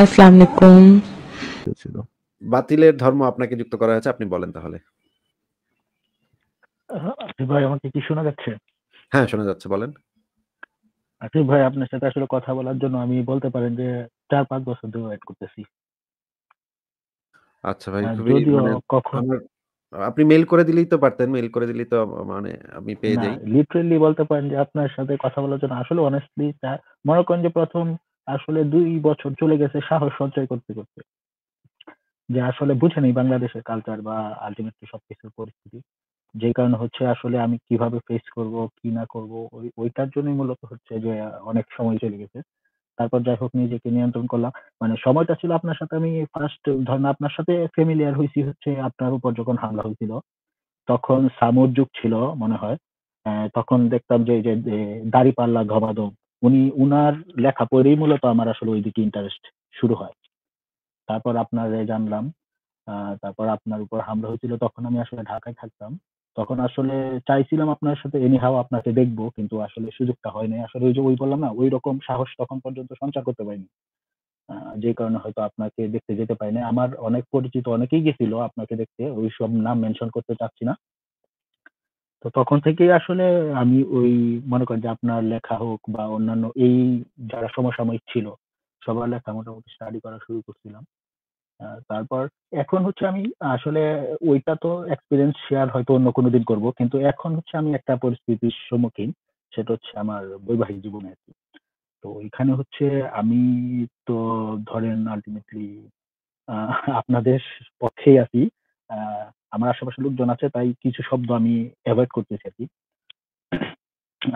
আসসালামু আলাইকুম বাতিলের ধর্ম আপনাকে যুক্ত করা হয়েছে আপনি বলেন তাহলে ভাই আমাকে কি শোনা যাচ্ছে হ্যাঁ শোনা যাচ্ছে বলেন ভাই আপনার সাথে আসলে কথা বলার জন্য আমি বলতে পারেন যে চার পাঁচ বছর ধরে ওয়েট করতেছি আচ্ছা ভাই খুবই মানে আপনি মেল করে দিলেই তো পারতেন মেল করে দিলেই তো মানে আমি পেয়ে যাই লিটারেলি বলতে পারেন যে আপনার সাথে কথা বলার জন্য আসলে অনেস্টলি মনে করেন যে প্রথম আসলে দুই বছর চলে গেছে সাহস সঞ্চয় করতে করতে যে আসলে বুঝে নেই বাংলাদেশের কালচার বা আলটিমেটলি সবকিছুর পরিস্থিতি যে কারণে হচ্ছে আসলে আমি কিভাবে ফেস করব কি না করব ওই ওইটার জন্যই মূলত হচ্ছে যে অনেক সময় চলে গেছে তারপর যাই হোক নিজেকে নিয়ন্ত্রণ করলাম মানে সময়টা ছিল আপনার সাথে আমি ফার্স্ট ধরেন আপনার সাথে ফেমিলিয়ার হয়েছি হচ্ছে আপনার উপর যখন হামলা হয়েছিল তখন সামর যুগ ছিল মনে হয় তখন দেখতাম যে যে দাড়ি পাল্লা গবাদম উনি উনার লেখা পড়েই মূলত আমার আসলে ওই দিকে ইন্টারেস্ট শুরু হয় তারপর আপনার জানলাম তারপর আপনার উপর হামলা হয়েছিল তখন আমি আসলে ঢাকায় থাকতাম তখন আসলে চাইছিলাম আপনার সাথে এনি হাও আপনাকে দেখবো কিন্তু আসলে সুযোগটা হয় নাই আসলে ওই যে ওই বললাম না ওই রকম সাহস তখন পর্যন্ত সঞ্চার করতে পারিনি যে কারণে হয়তো আপনাকে দেখতে যেতে পারিনি আমার অনেক পরিচিত অনেকেই গেছিল আপনাকে দেখতে ওই সব নাম মেনশন করতে চাচ্ছি না তো তখন থেকেই আসলে আমি ওই মনে করেন যে আপনার লেখা হোক বা অন্যান্য এই যারা সমসাময়িক ছিল সবার লেখা মোটামুটি স্টাডি করা শুরু করছিলাম আহ, তারপর এখন হচ্ছে আমি আসলে ওইটা তো এক্সপিরিয়েন্স শেয়ার হয়তো অন্য কোনো দিন করবো কিন্তু এখন হচ্ছে আমি একটা পরিস্থিতির সম্মুখীন সেটা হচ্ছে আমার বৈবাহিক জীবনে আর কি। তো ওইখানে হচ্ছে আমি তো ধরেন আলটিমেটলি আপনাদের পক্ষেই আছি আহ, আমার আশেপাশে লোকজন আছে তাই কিছু শব্দ আমি অ্যাভয়েড করতেছি আর কি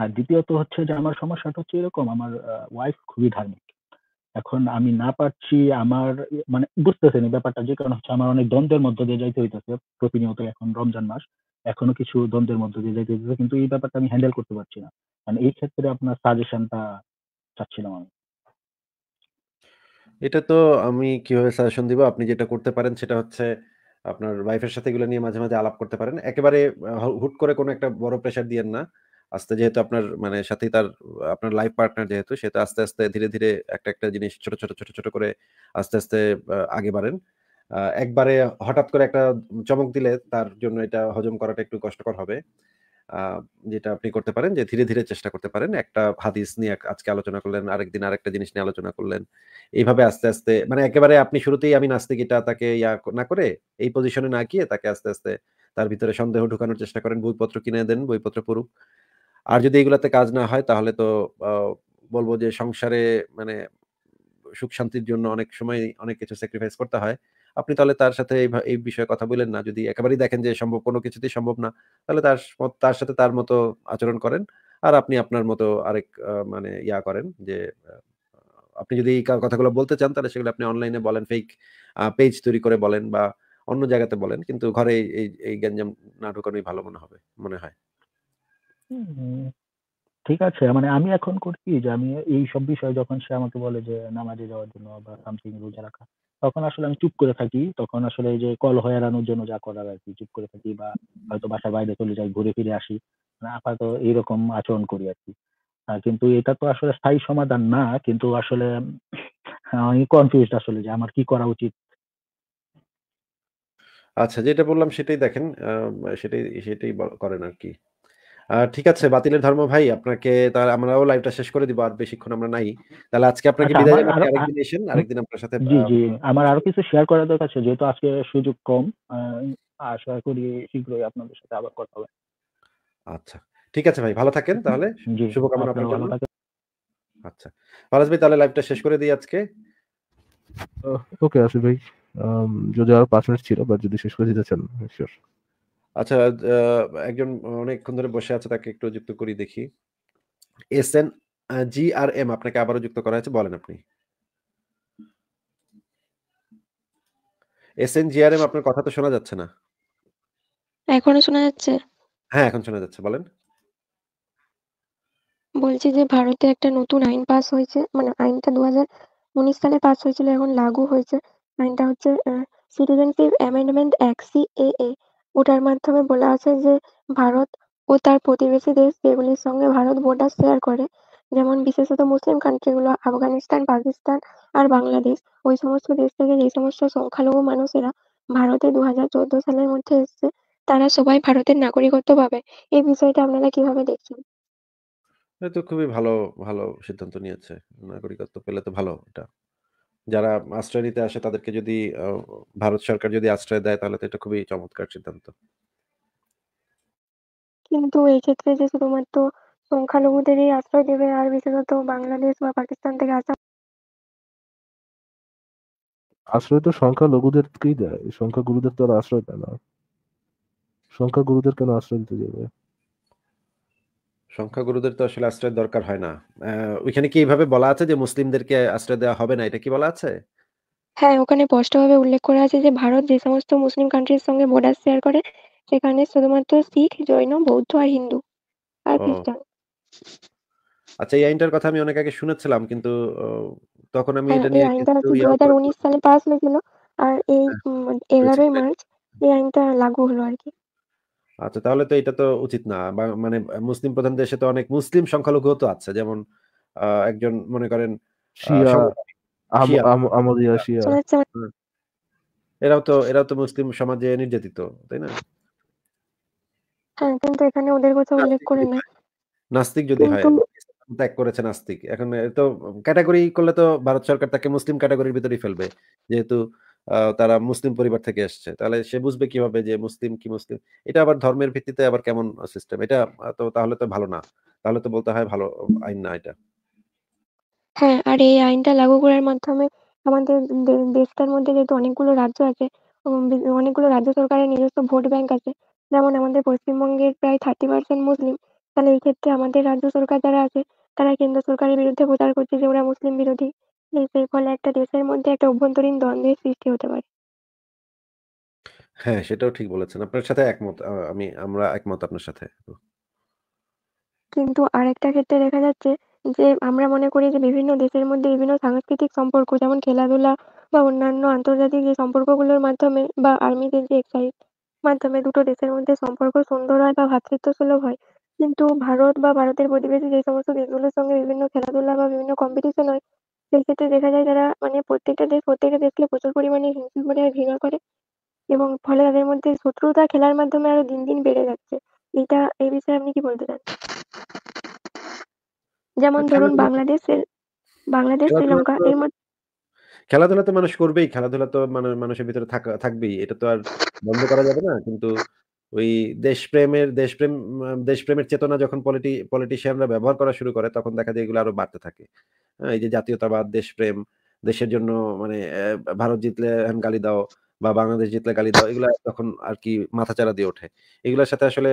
আর দ্বিতীয়ত হচ্ছে যে আমার সমস্যাটা হচ্ছে এরকম আমার ওয়াইফ খুবই ধার্মিক এখন আমি না পারছি আমার মানে বুঝতেছেন ব্যাপারটা যে কারণ হচ্ছে আমার অনেক দ্বন্দ্বের মধ্যে দিয়ে যাইতে হইতেছে প্রতিনিয়ত এখন রমজান মাস এখনো কিছু দ্বন্দ্বের মধ্যে দিয়ে যাইতে হইতেছে কিন্তু এই ব্যাপারটা আমি হ্যান্ডেল করতে পারছি না মানে এই ক্ষেত্রে আপনার সাজেশনটা চাচ্ছিলাম আমি এটা তো আমি কিভাবে সাজেশন দিব আপনি যেটা করতে পারেন সেটা হচ্ছে আপনার ওয়াইফের সাথে এগুলো নিয়ে মাঝে মাঝে আলাপ করতে পারেন একেবারে হুট করে কোনো একটা বড় প্রেশার দিয়েন না আস্তে যেহেতু আপনার মানে সাথে তার আপনার লাইফ পার্টনার যেহেতু সেটা আস্তে আস্তে ধীরে ধীরে একটা একটা জিনিস ছোট ছোট ছোট ছোট করে আস্তে আস্তে আগে বাড়েন একবারে হঠাৎ করে একটা চমক দিলে তার জন্য এটা হজম করাটা একটু কষ্টকর হবে যেটা আপনি করতে পারেন যে ধীরে ধীরে চেষ্টা করতে পারেন একটা হাদিস নিয়ে আজকে আলোচনা করলেন আরেকদিন আরেকটা জিনিস নিয়ে আলোচনা করলেন এইভাবে আস্তে আস্তে মানে একেবারে আপনি শুরুতেই আমি নাস্তিক তাকে ইয়া না করে এই পজিশনে না গিয়ে তাকে আস্তে আস্তে তার ভিতরে সন্দেহ ঢুকানোর চেষ্টা করেন বইপত্র কিনে দেন বইপত্র পড়ুক আর যদি এগুলাতে কাজ না হয় তাহলে তো বলবো যে সংসারে মানে সুখ শান্তির জন্য অনেক সময় অনেক কিছু স্যাক্রিফাইস করতে হয় আপনি তাহলে তার সাথে এই বিষয়ে কথা বলেন না যদি একেবারেই দেখেন যে সম্ভব কোনো কিছুতেই সম্ভব না তাহলে তার তার সাথে তার মতো আচরণ করেন আর আপনি আপনার মতো আরেক মানে ইয়া করেন যে আপনি যদি এই কথাগুলো বলতে চান তাহলে সেগুলো আপনি অনলাইনে বলেন ফেক পেজ তৈরি করে বলেন বা অন্য জায়গাতে বলেন কিন্তু ঘরে এই এই গ্যাঞ্জাম না ঢোকানোই ভালো মনে হবে মনে হয় ঠিক আছে মানে আমি এখন করছি যে আমি এই সব বিষয়ে যখন সে আমাকে বলে যে নামাজে যাওয়ার জন্য বা সামথিং রোজা রাখা তখন আসলে আমি চুপ করে থাকি তখন আসলে এই যে হয়ে এড়ানোর জন্য যা করার আর কি চুপ করে থাকি বা হয়তো বাসার বাইরে চলে যাই ঘুরে ফিরে আসি মানে আপাতত এইরকম আচরণ করি আর কি কিন্তু এটা তো আসলে স্থায়ী সমাধান না কিন্তু আসলে আমি কনফিউজ আসলে যে আমার কি করা উচিত আচ্ছা যেটা বললাম সেটাই দেখেন আহ, সেটাই সেটাই করেন আর কি আহ, ঠিক আছে বাতিলের ধর্ম ভাই আপনাকে তাহলে আমরাও লাইভটা শেষ করে দিব আর বেশিক্ষণ আমরা নাই তাহলে আজকে আপনাকে আচ্ছা, বিদায় জানাই জানাচ্ছি। আরো- আরেকদিন এসেন আরেকদিন আপনার সাথে জি জি আমার আরো কিছু শেয়ার করার দরকার আছে যেহেতু আজকে সুযোগ কম আশা করি শীঘ্রই আপনাদের সাথে আবার কথা হবে আচ্ছা ঠিক আছে ভাই ভালো থাকেন তাহলে জি শুভকামনা আপনার জন্য। আচ্ছা ফারাজ ভাই তাহলে লাইভটা শেষ করে দিই আজকে ওকে আসিফ ভাই যদি আর পাঁচ মিনিট ছিল বা যদি শেষ করে দিতে চান শিওর আচ্ছা একজন অনেকক্ষণ ধরে বসে আছে তাকে একটু যুক্ত করি দেখি। S N G R M আপনাকে আবারও যুক্ত করা হয়েছে বলেন আপনি। S N G R M আপনার কথা তো শোনা যাচ্ছে না। এখনো শোনা যাচ্ছে? হ্যাঁ, এখন শোনা যাচ্ছে বলেন। বলছি যে ভারতে একটা নতুন আইন পাস হয়েছে। মানে আইনটা ২০১৯ সালে পাস হয়েছিল এখন লাগু হয়েছে। আইনটা হচ্ছে সিটিজেনশিপ অ্যামেন্ডমেন্ট অ্যাক্ট সিএএ। ওটার মাধ্যমে বলা আছে যে ভারত ও তার প্রতিবেশী দেশ যেগুলির সঙ্গে ভারত বর্ডার শেয়ার করে যেমন বিশেষত মুসলিম কান্ট্রিগুলো আফগানিস্তান পাকিস্তান আর বাংলাদেশ ওই সমস্ত দেশ থেকে যে সমস্ত সংখ্যালঘু মানুষেরা ভারতে দু হাজার চোদ্দ সালের মধ্যে এসছে তারা সবাই ভারতের নাগরিকত্ব পাবে এই বিষয়টা আপনারা কিভাবে দেখছেন এটা তো খুবই ভালো ভালো সিদ্ধান্ত নিয়েছে নাগরিকত্ব পেলে তো ভালো এটা যারা আশ্রয় নিতে আসে তাদেরকে যদি আহ, ভারত সরকার যদি আশ্রয় দেয় তাহলে তো এটা খুবই চমৎকার সিদ্ধান্ত কিন্তু এই ক্ষেত্রে যে শুধুমাত্র সংখ্যালঘুদেরই আশ্রয় দেবে আর বিশেষত বাংলাদেশ বা পাকিস্তান থেকে আসা আশ্রয় তো সংখ্যালঘুদেরকেই দেয় সংখ্যা গুরুদের তো আর আশ্রয় দেয় না গুরুদের কেন আশ্রয় দিতে যাবে সংখ্যাগুরুদের তো আসলে আশ্রয়ের দরকার হয় না ওইখানে কি এইভাবে বলা আছে যে মুসলিমদেরকে আশ্রয় দেওয়া হবে না এটা কি বলা আছে হ্যাঁ ওখানে স্পষ্টভাবে উল্লেখ করা আছে যে ভারত যে সমস্ত মুসলিম কান্ট্রির সঙ্গে বর্ডার শেয়ার করে সেখানে শুধুমাত্র শিখ জৈন বৌদ্ধ আর হিন্দু আর খ্রিস্টান আচ্ছা এই আইনটার কথা আমি অনেক আগে শুনেছিলাম কিন্তু তখন আমি হ্যাঁ, এটা নিয়ে দু হাজার উনিশ সালে পাস হয়েছিল আর এই হ্যাঁ, এগারোই মার্চ এই আইনটা লাগু হলো আর কি আচ্ছা তাহলে তো এটা তো উচিত না মানে মুসলিম প্রধান দেশে তো অনেক মুসলিম সংখ্যালঘু তো আছে যেমন একজন মনে করেন এরাও তো এরাও তো মুসলিম সমাজে নির্যাতিত তাই না হ্যাঁ কিন্তু এখানে ওদের কথা উল্লেখ করে না নাস্তিক যদি হয় ত্যাগ করেছে নাস্তিক এখন তো ক্যাটাগরি করলে তো ভারত সরকার তাকে মুসলিম ক্যাটাগরির ভিতরেই ফেলবে যেহেতু তারা মুসলিম পরিবার থেকে এসছে তাহলে সে বুঝবে কিভাবে যে মুসলিম কি মুসলিম এটা আবার ধর্মের ভিত্তিতে আবার কেমন সিস্টেম এটা তো তাহলে তো ভালো না তাহলে তো বলতে হয় ভালো আইন না এটা হ্যাঁ আর এই আইনটা লাগু করার মাধ্যমে আমাদের দেশটার মধ্যে যেহেতু অনেকগুলো রাজ্য আছে অনেকগুলো রাজ্য সরকারের নিজস্ব ভোট ব্যাংক আছে যেমন আমাদের পশ্চিমবঙ্গের প্রায় থার্টি পার্সেন্ট মুসলিম তাহলে এই ক্ষেত্রে আমাদের রাজ্য সরকার যারা আছে তারা কেন্দ্র সরকারের বিরুদ্ধে প্রচার করছে যে ওরা মুসলিম বিরোধী এর ফলে একটা দেশের মধ্যে একটা অভ্যন্তরীণ দ্বন্দ্বের সৃষ্টি হতে পারে। হ্যাঁ, সেটাও ঠিক বলেছেন। আপনার সাথে একমত। আমি আমরা একমত আপনার সাথে। কিন্তু আরেকটা ক্ষেত্রে দেখা যাচ্ছে যে, আমরা মনে করি যে বিভিন্ন দেশের মধ্যে বিভিন্ন সাংস্কৃতিক সম্পর্ক যেমন খেলাধুলা বা অন্যান্য আন্তর্জাতিক যে সম্পর্কগুলোর মাধ্যমে বা আর্মিদের যে এক্সাইজ মাধ্যমে দুটো দেশের মধ্যে সম্পর্ক সুন্দর হয় বা সুলভ হয়। কিন্তু ভারত বা ভারতের প্রতিবেশী যে সমস্ত দেশগুলোর সঙ্গে বিভিন্ন খেলাধুলা বা বিভিন্ন কম্পিটিশন হয় সেই ক্ষেত্রে দেখা যায় তারা মানে প্রত্যেকটা দেশ প্রত্যেকটা দেশকে প্রচুর পরিমাণে করে আর ঘৃণা করে এবং ফলে তাদের মধ্যে শত্রুতা খেলার মাধ্যমে আরো দিন দিন বেড়ে যাচ্ছে এটা এই বিষয়ে আপনি কি বলতে চান যেমন ধরুন বাংলাদেশ বাংলাদেশ শ্রীলঙ্কা এর মধ্যে খেলাধুলা তো মানুষ করবেই খেলাধুলা তো মানুষের ভিতরে থাকবেই এটা তো আর বন্ধ করা যাবে না কিন্তু ওই দেশপ্রেমের দেশপ্রেম দেশপ্রেমের চেতনা যখন পলিটি পলিটিশিয়ানরা ব্যবহার করা শুরু করে তখন দেখা যায় এগুলো আরো বাড়তে থাকে হ্যাঁ, এই যে জাতীয়তাবাদ দেশপ্রেম দেশের জন্য মানে ভারত জিতলে গালি দাও বা বাংলাদেশ জিতলে গালি দাও এগুলো তখন আর কি মাথাচাড়া দিয়ে ওঠে এগুলোর সাথে আসলে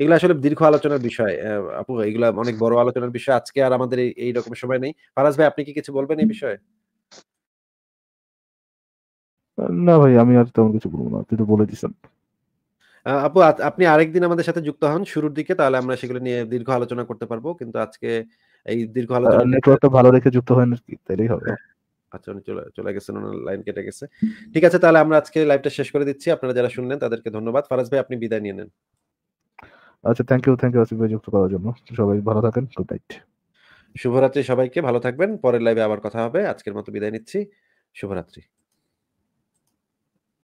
এগুলো আসলে দীর্ঘ আলোচনার বিষয় আপু এগুলা অনেক বড় আলোচনার বিষয় আজকে আর আমাদের এই রকম সময় নেই ফারাজ ভাই আপনি কি কিছু বলবেন এই বিষয়ে না ভাই আমি আর তেমন কিছু বলবো না আপনি তো বলে দিচ্ছেন আপু আপনি আরেকদিন আমাদের সাথে যুক্ত হন শুরুর দিকে তাহলে আমরা সেগুলো নিয়ে দীর্ঘ আলোচনা করতে পারবো কিন্তু আজকে এই দীর্ঘ আলোচনা নেটওয়ার্কটা ভালো রেখে যুক্ত হন কি তাইলেই হবে আচ্ছা উনি চলে চলে গেছেন ওনার লাইন কেটে গেছে ঠিক আছে তাহলে আমরা আজকে লাইভটা শেষ করে দিচ্ছি আপনারা যারা শুনলেন তাদেরকে ধন্যবাদ ফারাজ ভাই আপনি বিদায় নিয়ে নেন আচ্ছা thank you thank you Asif ভাই যুক্ত করার জন্য সবাই ভালো থাকেন গুড নাইট শুভরাত্রি সবাইকে ভালো থাকবেন পরের লাইভে আবার কথা হবে আজকের মতো বিদায় নিচ্ছি শুভরাত্রি